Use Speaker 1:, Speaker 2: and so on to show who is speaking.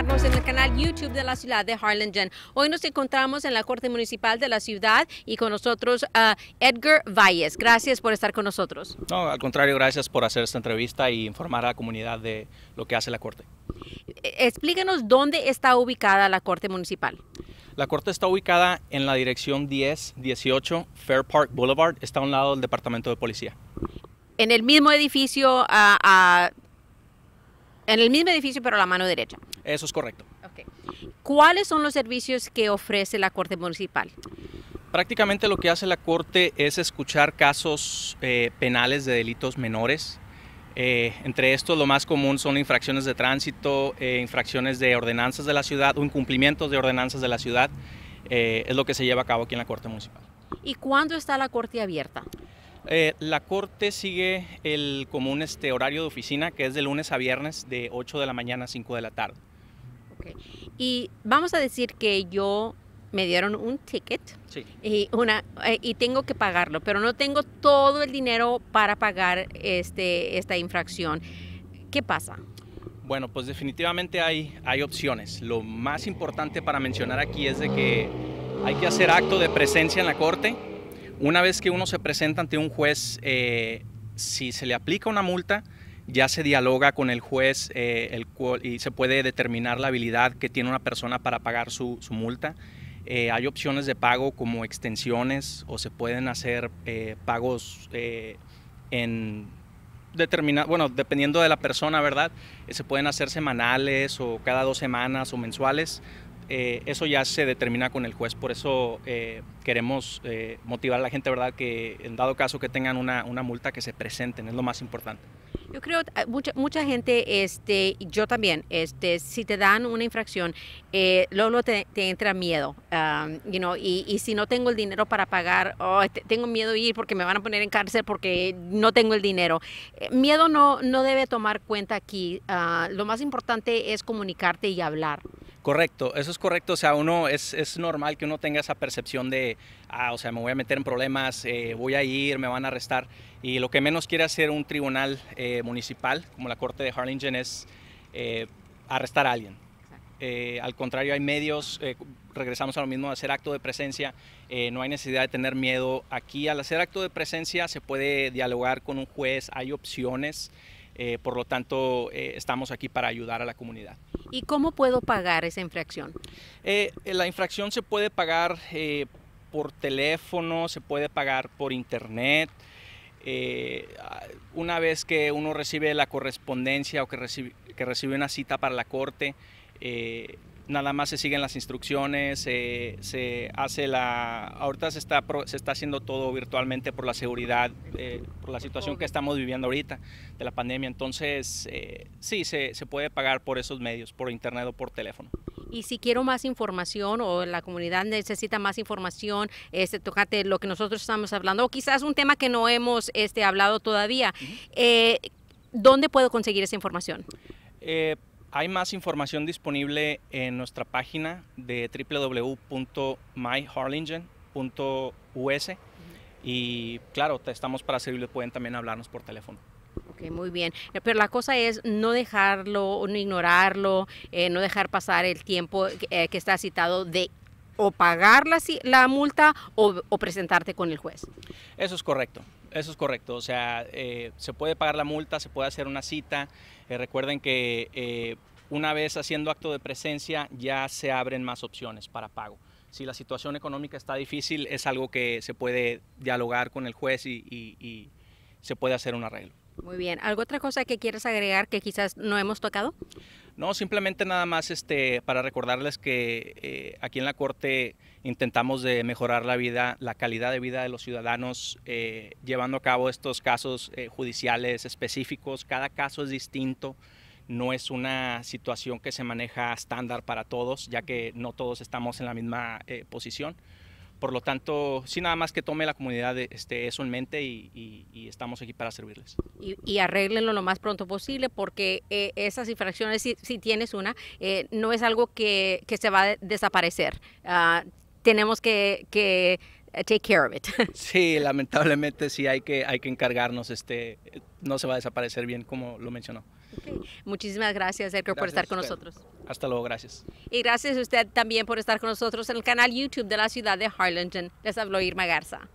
Speaker 1: en el canal YouTube de la ciudad de Harlingen. Hoy nos encontramos en la Corte Municipal de la ciudad y con nosotros a ah, Edgar Valles. Gracias por estar con nosotros.
Speaker 2: No, al contrario, gracias por hacer esta entrevista y informar a la comunidad de lo que hace la Corte.
Speaker 1: E, explíquenos dónde está ubicada la Corte Municipal.
Speaker 2: La corte está ubicada en la dirección 1018 Fair Park Boulevard, está a un lado del Departamento de Policía.
Speaker 1: En el mismo edificio, a ah, ah, en el mismo edificio, pero a la mano derecha.
Speaker 2: Eso es correcto.
Speaker 1: ¿Cuáles son los servicios que ofrece la Corte Municipal?
Speaker 2: Prácticamente lo que hace la Corte es escuchar casos eh, penales de delitos menores. Eh, entre estos lo más común son infracciones de tránsito, eh, infracciones de ordenanzas de la ciudad o incumplimientos de ordenanzas de la ciudad. es lo que se lleva a cabo aquí en la Corte Municipal.
Speaker 1: ¿Y cuándo está la Corte abierta?
Speaker 2: Eh, la corte sigue el común este horario de oficina que es de lunes a viernes de 8 de la mañana a 5 de la tarde.
Speaker 1: Okay. Y vamos a decir que yo me dieron un ticket y, una, eh, y tengo que pagarlo, pero no tengo todo el dinero para pagar este, esta infracción. ¿Qué pasa?
Speaker 2: Bueno, pues definitivamente hay, hay opciones. Lo más importante para mencionar aquí es de que hay que hacer acto de presencia en la corte una vez que uno se presenta ante un juez, eh, si se le aplica una multa, ya se dialoga con el juez eh, el y se puede determinar la habilidad que tiene una persona para pagar su, multa. Eh, hay opciones de pago como extensiones o se pueden hacer pagos en determinado, bueno, dependiendo de la persona, ¿verdad? se pueden hacer semanales o cada dos semanas o mensuales. Eh, eso ya se determina con el juez. Por eso eh, queremos eh, motivar a la gente, ¿verdad? Que en dado caso que tengan una, multa, que se presenten, es lo más importante.
Speaker 1: Yo creo ah, mucha mucha gente, este, yo también, este, si te dan una infracción, luego te, entra miedo, um, y, si no tengo el dinero para pagar, oh, tengo miedo de ir porque me van a poner en cárcel porque no tengo el dinero. miedo no no debe tomar cuenta aquí. Ah, lo más importante es comunicarte y hablar.
Speaker 2: Correcto, eso es correcto. O sea, uno es, normal que uno tenga esa percepción de, ah, o sea, me voy a meter en problemas, eh, voy a ir, me van a arrestar. Y lo que menos quiere hacer un tribunal eh, municipal, como la Corte de Harlingen, es eh, arrestar a alguien. al contrario, hay medios, regresamos a lo mismo, hacer acto de presencia, no hay necesidad de tener miedo. Aquí al hacer acto de presencia se puede dialogar con un juez, hay opciones, por lo tanto estamos aquí para ayudar a la comunidad.
Speaker 1: ¿Y cómo puedo pagar esa infracción?
Speaker 2: Eh, eh, la infracción se puede pagar eh, por teléfono, se puede pagar por internet. Ah, una vez que uno recibe la correspondencia o que que recibe una cita para la corte, nada más se siguen las instrucciones, se, hace la... Ahorita se está, se está haciendo todo virtualmente por la seguridad, eh, por la situación que estamos viviendo ahorita de la pandemia. Entonces, eh, sí, se, puede pagar por esos medios, por internet o por teléfono.
Speaker 1: Y si quiero más información o la comunidad necesita más información, este, tocate lo que nosotros estamos hablando, o quizás un tema que no hemos este, hablado todavía, eh, ¿dónde puedo conseguir esa información?
Speaker 2: Hay más información disponible en nuestra página de www.myharlingen.us y claro, estamos para servirle, pueden también hablarnos por teléfono.
Speaker 1: Ok, muy bien. Pero la cosa es no dejarlo, no ignorarlo, eh, no dejar pasar el tiempo eh, que está citado de o pagar la, la multa o presentarte con el juez.
Speaker 2: Eso es correcto. Eso es correcto, o sea, eh, se puede pagar la multa, se puede hacer una cita. Eh, recuerden que eh, una vez haciendo acto de presencia ya se abren más opciones para pago. Si la situación económica está difícil, es algo que se puede dialogar con el juez y, se puede hacer un arreglo.
Speaker 1: Muy bien, ¿algo otra cosa que quieres agregar que quizás no hemos tocado?
Speaker 2: No, simplemente nada más este, para recordarles que eh, aquí en la Corte intentamos de mejorar la vida, la calidad de vida de los ciudadanos, eh, llevando a cabo estos casos eh, judiciales específicos. Cada caso es distinto, no es una situación que se maneja estándar para todos, ya que no todos estamos en la misma posición. Por lo tanto, sí, nada más que tome la comunidad este, eso en mente y, estamos aquí para servirles.
Speaker 1: Y, y, arréglenlo lo más pronto posible porque eh, esas infracciones, si, tienes una, eh, no es algo que, que se va a desaparecer. Ah, tenemos que, que eh, take care of it.
Speaker 2: Sí, lamentablemente sí hay que, hay que encargarnos, este, no se va a desaparecer bien como lo mencionó.
Speaker 1: Muchísimas gracias, Edgar, por estar con nosotros.
Speaker 2: Hasta luego, gracias.
Speaker 1: Y gracias a usted también por estar con nosotros en el canal YouTube de la ciudad de Harlingen. Les habló Irma Garza.